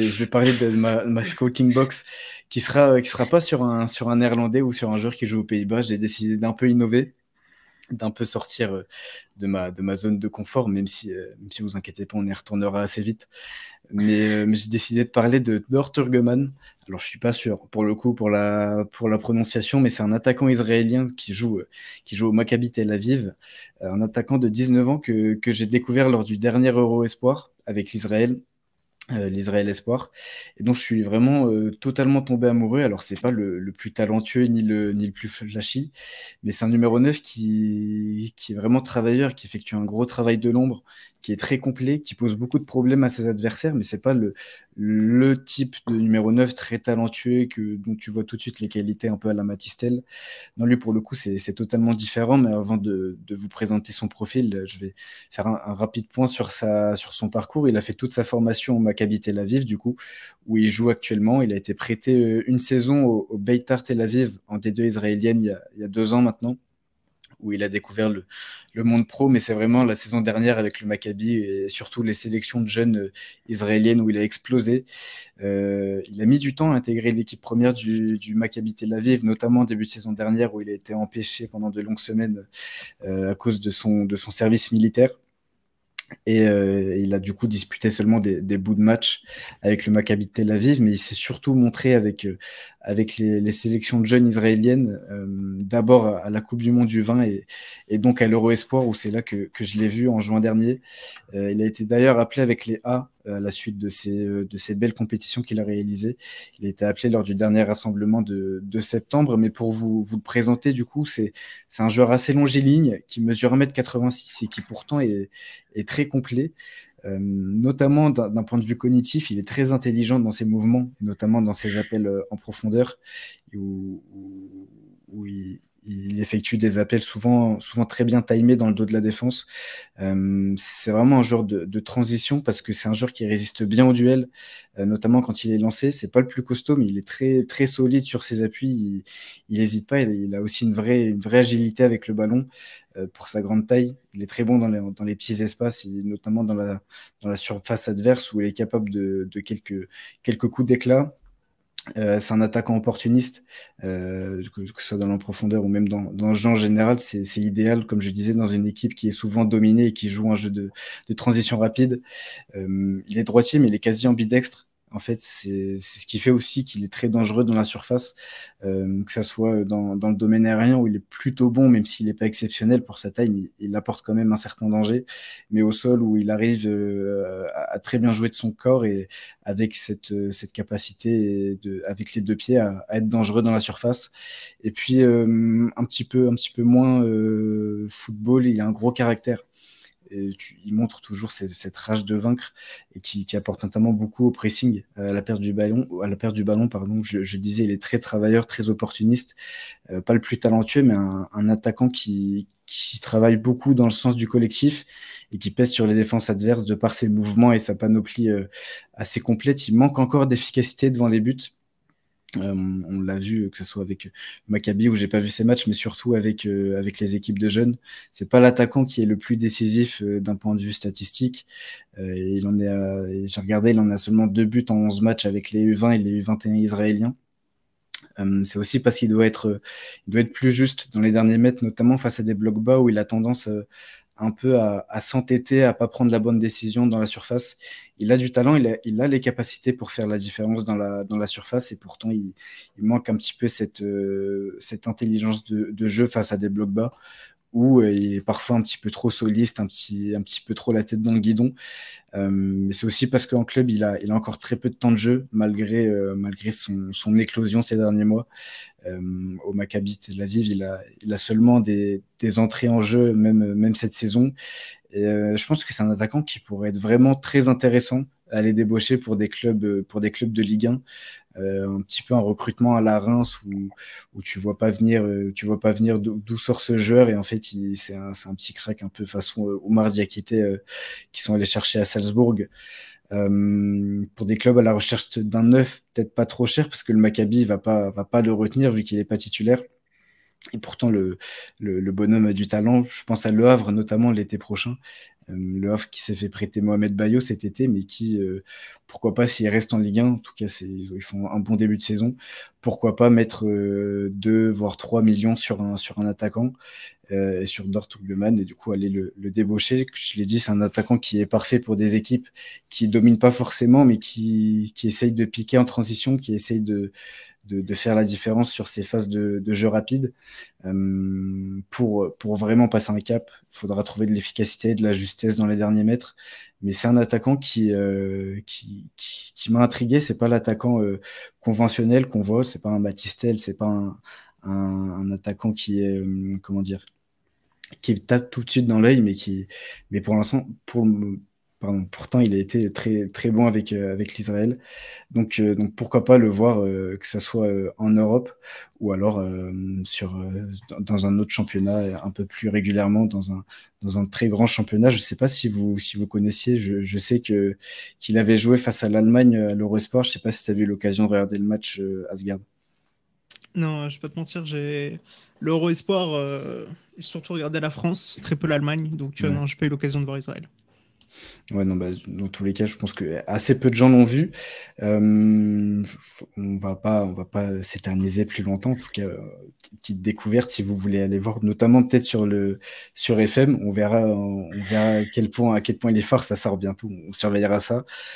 je vais parler de ma, ma box qui sera, euh, qui sera pas sur un, sur un néerlandais ou sur un joueur qui joue aux Pays-Bas. J'ai décidé d'un peu innover, d'un peu sortir euh, de ma, de ma zone de confort, même si, euh, même si vous inquiétez pas, on y retournera assez vite. Mais, j'ai décidé de parler de Dor Turgeman. Alors, je suis pas sûr pour le coup, pour la, pour la prononciation, mais c'est un attaquant israélien qui joue, qui joue au Maccabi Tel Aviv, un attaquant de 19 ans que, que j'ai découvert lors du dernier Euro Espoir avec l'Israël euh, l'Israël Espoir, et dont je suis vraiment euh, totalement tombé amoureux. Alors, c'est pas le, plus talentueux ni le, ni le plus flashy, mais c'est un numéro 9 qui, qui est vraiment travailleur, qui effectue un gros travail de l'ombre, qui est très complet, qui pose beaucoup de problèmes à ses adversaires, mais c'est pas le, le type de numéro 9 très talentueux que, dont tu vois tout de suite les qualités un peu à la Matistelle. Non, lui, pour le coup, c'est totalement différent. Mais avant de, vous présenter son profil, je vais faire un, rapide point sur, sa, sur son parcours. Il a fait toute sa formation au Maccabi Tel Aviv, du coup, où il joue actuellement. Il a été prêté euh, une saison au, Beitar Tel Aviv en D2 israélienne il y a deux ans maintenant où il a découvert le, monde pro, mais c'est vraiment la saison dernière avec le Maccabi et surtout les sélections de jeunes euh, israéliennes où il a explosé. Euh, il a mis du temps à intégrer l'équipe première du, du, Maccabi Tel Aviv, notamment début de saison dernière où il a été empêché pendant de longues semaines euh, à cause de son, de son service militaire. Et il a du coup disputé seulement des, des, bouts de match avec le Maccabi Tel Aviv, mais il s'est surtout montré avec, avec les, sélections de jeunes israéliennes, euh, d'abord à la Coupe du Monde du vin et, et donc à l'Euro Espoir, où c'est là que, je l'ai vu en juin dernier. Euh, il a été d'ailleurs appelé avec les A euh, à la suite de ces, de belles compétitions qu'il a réalisées. Il a été appelé lors du dernier rassemblement de, septembre, mais pour vous, vous le présenter, du coup, c'est un joueur assez longiligne qui mesure 1m86 et qui pourtant est, est très complet. Euh, notamment d'un point de vue cognitif, il est très intelligent dans ses mouvements, notamment dans ses appels euh, en profondeur, où, où il, il effectue des appels souvent, souvent très bien timés dans le dos de la défense. Euh, c'est vraiment un joueur de, transition parce que c'est un joueur qui résiste bien au duel, euh, notamment quand il est lancé. C'est pas le plus costaud, mais il est très, très solide sur ses appuis. Il n'hésite pas. Il, a aussi une vraie, une vraie agilité avec le ballon euh, pour sa grande taille. Il est très bon dans les, dans les petits espaces, et notamment dans la, dans la surface adverse où il est capable de, de quelques, quelques coups d'éclat euh, c'est un attaquant opportuniste, euh, que, ce soit dans la profondeur ou même dans, le genre général. C'est idéal, comme je disais, dans une équipe qui est souvent dominée et qui joue un jeu de, transition rapide. Euh, il est droitier, mais il est quasi ambidextre en fait, c'est ce qui fait aussi qu'il est très dangereux dans la surface, euh, que ce soit dans, dans, le domaine aérien où il est plutôt bon, même s'il n'est pas exceptionnel pour sa taille, mais il apporte quand même un certain danger, mais au sol où il arrive euh, à, très bien jouer de son corps et avec cette, euh, cette capacité, de, avec les deux pieds, à, être dangereux dans la surface. Et puis, un, petit peu, un petit peu moins football, il a un gros caractère il montre toujours cette, rage de vaincre et qui, apporte notamment beaucoup au pressing, euh, à la perte du ballon. À la perte du ballon pardon, je, disais, il est très travailleur, très opportuniste, euh, pas le plus talentueux, mais un, attaquant qui, travaille beaucoup dans le sens du collectif et qui pèse sur les défenses adverses de par ses mouvements et sa panoplie euh, assez complète. Il manque encore d'efficacité devant les buts. Euh, on l'a vu, que ce soit avec Maccabi où j'ai pas vu ses matchs, mais surtout avec, euh, avec les équipes de jeunes. C'est pas l'attaquant qui est le plus décisif euh, d'un point de vue statistique. il en est, j'ai regardé, il en a seulement deux buts en 11 matchs avec les U20 et les U21 israéliens. c'est aussi parce qu'il doit être, il doit être plus juste dans les derniers mètres, notamment face à des blocs bas où il a tendance à un peu à, s'entêter, à pas prendre la bonne décision dans la surface. Il a du talent, il a, les capacités pour faire la différence dans la, dans la surface et pourtant il, manque un petit peu cette, euh, cette intelligence de, jeu face à des blocs bas où euh, il est parfois un petit peu trop soliste, un petit, peu trop la tête dans le guidon. Euh, mais c'est aussi parce qu'en club, il a, il a encore très peu de temps de jeu, malgré, euh, malgré son, éclosion ces derniers mois. au Maccabi Tel Aviv, il a, il a seulement des, entrées en jeu, même, même cette saison. je pense que c'est un attaquant qui pourrait être vraiment très intéressant à aller débaucher pour des clubs, pour des clubs de Ligue 1. Euh, un petit peu un recrutement à la Reims où, tu vois pas venir, euh, tu vois pas venir d'où sort ce joueur et en fait c'est un, petit crack un peu façon euh, Omar Diakité qui sont allés chercher à Salzbourg. pour des clubs à la recherche d'un neuf, peut-être pas trop cher parce que le Maccabi va pas va pas le retenir vu qu'il est pas titulaire. Et pourtant, le, bonhomme a du talent. Je pense à Le Havre, notamment l'été prochain. Euh, le Havre qui s'est fait prêter Mohamed Bayo cet été, mais qui, euh, pourquoi pas, s'il reste en Ligue 1, en tout cas, ils font un bon début de saison, pourquoi pas mettre 2, euh, voire 3 millions sur un, sur un attaquant et sur Dortmund et du coup aller le, débaucher. Je l'ai dit, c'est un attaquant qui est parfait pour des équipes qui ne dominent pas forcément, mais qui, qui essayent de piquer en transition, qui essayent de, de, faire la différence sur ces phases de, jeu rapide. Euh, pour, pour vraiment passer un cap, il faudra trouver de l'efficacité, de la justesse dans les derniers mètres. Mais c'est un attaquant qui, euh, qui, qui, m'a intrigué. C'est pas l'attaquant euh, conventionnel qu'on voit. C'est pas un Batistel, c'est pas un, un, attaquant qui est comment dire qui tape tout de suite dans l'œil, mais qui mais pour l'instant pour Pourtant, il a été très, très bon avec, euh, avec l'Israël. Donc, euh, donc, pourquoi pas le voir, euh, que ce soit en Europe ou alors sur, dans un autre championnat un peu plus régulièrement, dans un, dans un très grand championnat. Je ne sais pas si vous, si vous connaissiez, je, sais que, qu'il avait joué face à l'Allemagne à l'Eurosport. Je ne sais pas si tu as eu l'occasion de regarder le match Asgard. Non, je ne vais pas te mentir, j'ai l'Euro Espoir, surtout regardé la France, très peu l'Allemagne, donc non, n'ai pas eu l'occasion de voir Israël. Ouais, non, bah, dans tous les cas, je pense que assez peu de gens l'ont vu. Euh, on va pas, on va pas s'éterniser plus longtemps. En tout cas, euh, petite découverte si vous voulez aller voir, notamment peut-être sur le sur FM. On verra, on verra à quel point à quel point il est fort. Ça sort bientôt. On surveillera ça.